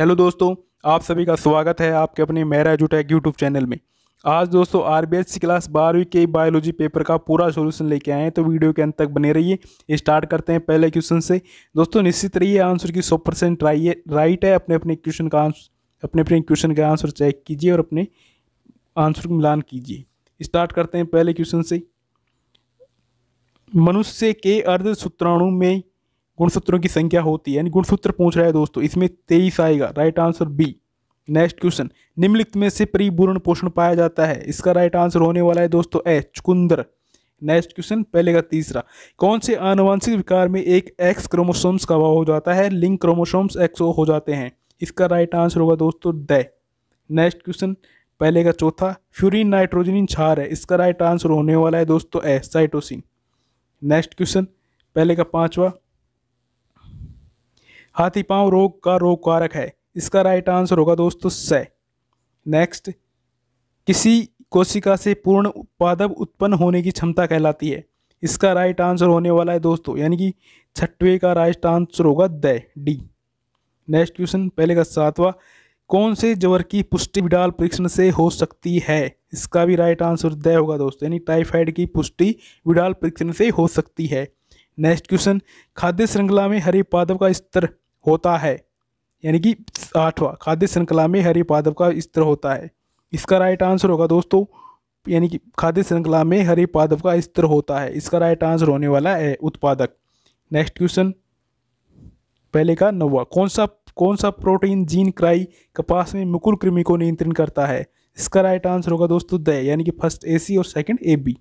hello दोस्तों आप सभी का स्वागत है आपके अपने मेरा एजुटेक यूट्यूब चैनल में आज दोस्तों आर क्लास बारहवीं के बायोलॉजी पेपर का पूरा सॉल्यूशन लेके आए हैं तो वीडियो के अंत तक बने रहिए स्टार्ट करते हैं पहले क्वेश्चन से दोस्तों निश्चित रहिए आंसर की सौ परसेंट राइट है अपने अपने क्वेश्चन का आंसर अपने अपने क्वेश्चन का आंसर चेक कीजिए और अपने आंसर को मिलान कीजिए स्टार्ट करते हैं पहले क्वेश्चन से मनुष्य के अर्ध सूत्राणु में गुणसूत्रों की संख्या होती है यानी गुणसूत्र पूछ रहा है दोस्तों इसमें तेईस आएगा right answer B next question निम्नलिखित में से परिपूर्ण पोषण पाया जाता है इसका राइट आंसर होने वाला है दोस्तों ए चुकुंदर नेक्स्ट क्वेश्चन पहले का तीसरा कौन से आनुवंशिक विकार में एक एक्स क्रोमोसोम्स का अभाव हो जाता है लिंक क्रोमोसोम्स एक्सओ हो जाते हैं इसका राइट आंसर होगा दोस्तों द नेक्स्ट क्वेश्चन पहले का चौथा फ्यूरिन नाइट्रोजनिन छार है इसका राइट आंसर होने वाला है दोस्तों ए साइटोसिन नेक्स्ट क्वेश्चन पहले का पांचवा हाथी पांव रोग का रोग कारक है इसका राइट आंसर होगा दोस्तों स नेक्स्ट किसी कोशिका से पूर्ण पादप उत्पन्न होने की क्षमता कहलाती है इसका राइट आंसर होने वाला है दोस्तों यानी कि छठवे का राइट आंसर होगा द डी नेक्स्ट क्वेश्चन पहले का सातवा कौन से जवर की पुष्टि विडाल परीक्षण से हो सकती है इसका भी राइट आंसर द होगा दोस्तों यानी टाइफाइड की पुष्टि विडाल परीक्षण से हो सकती है नेक्स्ट क्वेश्चन खाद्य श्रृंखला में हरे पादव का स्तर होता है यानी कि आठवां खाद्य श्रृंखला में हरे पादव का स्तर होता है इसका राइट आंसर होगा दोस्तों यानी कि खाद्य श्रृंखला में हरे पादव का स्तर होता है इसका राइट आंसर होने वाला है उत्पादक नेक्स्ट क्वेश्चन पहले का नौवा कौन सा कौन सा प्रोटीन जीन क्राई कपास में मुकुल कृमि को नियंत्रण करता है इसका राइट आंसर होगा दोस्तों द यानी कि फर्स्ट ए सी और second A B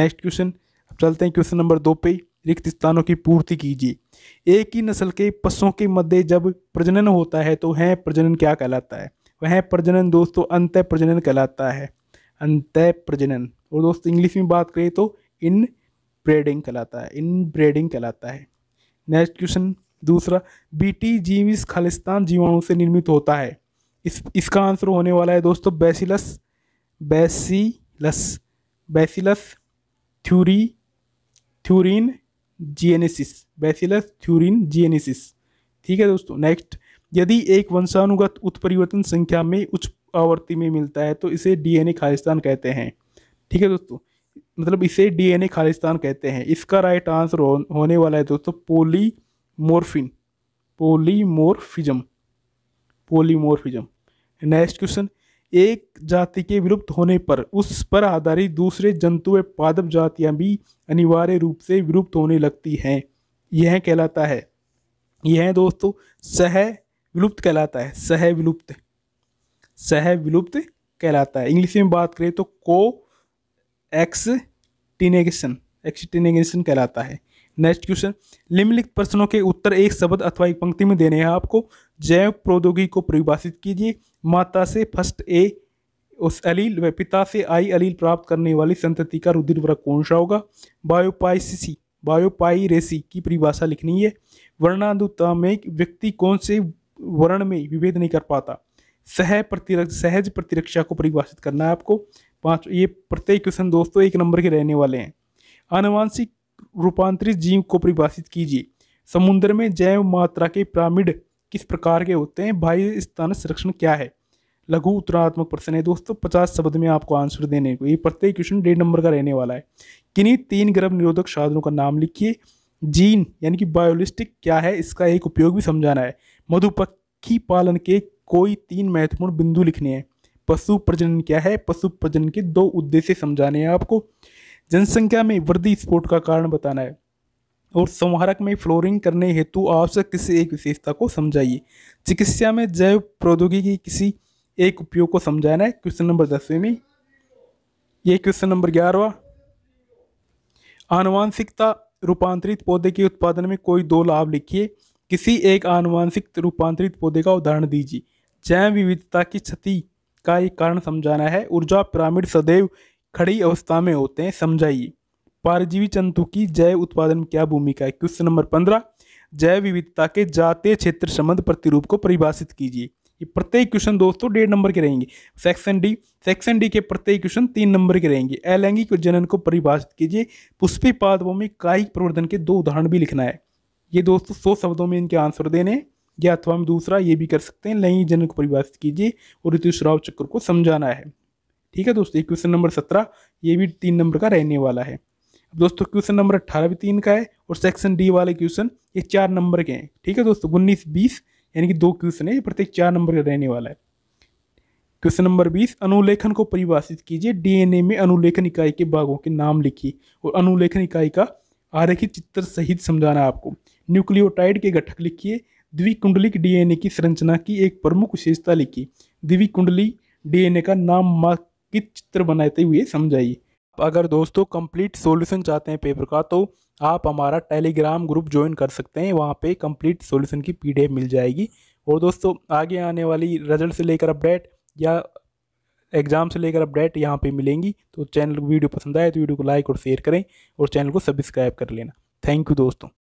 next question अब चलते हैं क्वेश्चन नंबर दो पे रिक्त स्थानों की पूर्ति कीजिए एक ही नस्ल के पशुओं के मध्य जब प्रजनन होता है तो वह प्रजनन क्या कहलाता है वह प्रजनन दोस्तों अंत प्रजनन कहलाता है अंत प्रजनन और दोस्तों इंग्लिश में बात करें तो इन ब्रेडिंग कहलाता है इन ब्रेडिंग कहलाता है नेक्स्ट क्वेश्चन दूसरा बीटी टी इस खालिस्तान जीवाणु से निर्मित होता है इस इसका आंसर होने वाला है दोस्तों बेसिलस बेसिलस बेसिलस थ्यूरी thuringiensis bacillus thuringiensis ठीक है दोस्तों नेक्स्ट यदि एक वंशानुगत उत्परिवर्तन संख्या में उच्च आवर्ती में मिलता है तो इसे डीएनए खालिस्तान कहते हैं ठीक है दोस्तों मतलब इसे डीएनए खालिस्तान कहते हैं इसका राइट आंसर होने वाला है दोस्तों पोलीमोर्फिन पोलीमोर्फिज्म पोलीमोर्फिज्म नेक्स्ट क्वेश्चन एक जाति के विलुप्त होने पर उस पर आधारित दूसरे जंतु व पादप जातियां भी अनिवार्य रूप से विलुप्त होने लगती हैं यह कहलाता है यह दोस्तों सह विलुप्त कहलाता है सह विलुप्त सह विलुप्त कहलाता है इंग्लिश में बात करें तो को एक्सटिनेगेशन एक्सटिनेगेशन कहलाता है नेक्स्ट क्वेश्चन निम्नलिखित प्रश्नों के उत्तर एक शब्द अथवा एक पंक्ति में देने हैं आपको जैव प्रौद्योगिकी को परिभाषित कीजिए माता से फर्स्ट ए उस अलील व पिता से आई अलील प्राप्त करने वाली संतति का रुधिर वर्ग कौन सा होगा बायोपाइसिसी बायोपाई रेसी की परिभाषा लिखनी है वर्णानुता में व्यक्ति कौन से वर्ण में विभेद नहीं कर पाता सह प्रतिरक्ष सहज प्रतिरक्षा को परिभाषित करना है आपको पांच ये प्रत्येक क्वेश्चन दोस्तों एक नंबर के रहने वाले हैं अनुवांशिक रूपांतरित जीव को परिभाषित कीजिए समुद्र में जैव मात्रा के पिरामिड किस प्रकार के होते हैं बाह्य स्थान संरक्षण क्या है लघु उत्तरात्मक प्रश्न है दोस्तों पचास शब्द में आपको आंसर देने को ये प्रत्येक क्वेश्चन डेढ़ नंबर का रहने वाला है किन्हीं तीन गर्भ निरोधक साधनों का नाम लिखिए जीन यानी कि बायोलिस्टिक क्या है इसका एक उपयोग भी समझाना है मधुपक्षी पालन के कोई तीन महत्वपूर्ण बिंदु लिखने हैं पशु प्रजनन क्या है पशु प्रजनन के दो उद्देश्य समझाने हैं आपको जनसंख्या में वृद्धि स्फोट का कारण बताना है और संहारक में फ्लोरिंग करने हेतु आवश्यक किसी एक विशेषता को समझाइए चिकित्सा में जैव प्रौद्योगिकी किसी एक उपयोग को समझाना है क्वेश्चन नंबर दसवें में ये क्वेश्चन नंबर ग्यारहवा आनुवांशिकता रूपांतरित पौधे के उत्पादन में कोई दो लाभ लिखिए किसी एक आनुवांशिक रूपांतरित पौधे का उदाहरण दीजिए जैव विविधता की क्षति का एक कारण समझाना है ऊर्जा पिरामिड सदैव खड़ी अवस्था में होते हैं समझाइए परजीवी जंतु की जैव उत्पादन में क्या भूमिका है क्वेश्चन नंबर पंद्रह जैव विविधता के जातीय क्षेत्र संबंध प्रतिरूप को परिभाषित कीजिए ये प्रत्येक क्वेश्चन दोस्तों डेढ़ नंबर के रहेंगे सेक्शन डी सेक्शन डी के प्रत्येक क्वेश्चन तीन नंबर के रहेंगे अलैंगिक जनन को परिभाषित कीजिए पुष्पी पादवों में कायिक प्रवर्धन के दो उदाहरण भी लिखना है ये दोस्तों सौ शब्दों में इनके आंसर देने या अथवा हम दूसरा ये भी कर सकते हैं लैंगिक जनन को परिभाषित कीजिए और ऋतुश्राव चक्र को समझाना है ठीक है दोस्तों क्वेश्चन नंबर सत्रह ये भी तीन नंबर का रहने वाला है दोस्तों क्वेश्चन नंबर अट्ठारह भी तीन का है और सेक्शन डी वाले क्वेश्चन ये चार नंबर के हैं ठीक है दोस्तों उन्नीस बीस यानी कि दो क्वेश्चन है ये प्रत्येक चार नंबर का रहने वाला है क्वेश्चन नंबर बीस अनुलेखन को परिभाषित कीजिए डीएनए में अनुलेखन इकाई के भागों के नाम लिखिए और अनुलेखन इकाई का आरेखित चित्र सहित समझाना आपको न्यूक्लियोटाइड के घटक लिखिए द्विकुंडलिक डीएनए की संरचना की एक प्रमुख विशेषता लिखी द्विकुंडली डीएनए का नाम माकित चित्र बनाते हुए समझाइए अगर दोस्तों कंप्लीट सॉल्यूशन चाहते हैं पेपर का तो आप हमारा टेलीग्राम ग्रुप ज्वाइन कर सकते हैं वहाँ पे कंप्लीट सॉल्यूशन की पीडीएफ मिल जाएगी और दोस्तों आगे आने वाली रिजल्ट से लेकर अपडेट या एग्ज़ाम से लेकर अपडेट यहाँ पे मिलेंगी तो चैनल को वीडियो पसंद आए तो वीडियो को लाइक और शेयर करें और चैनल को सब्सक्राइब कर लेना थैंक यू दोस्तों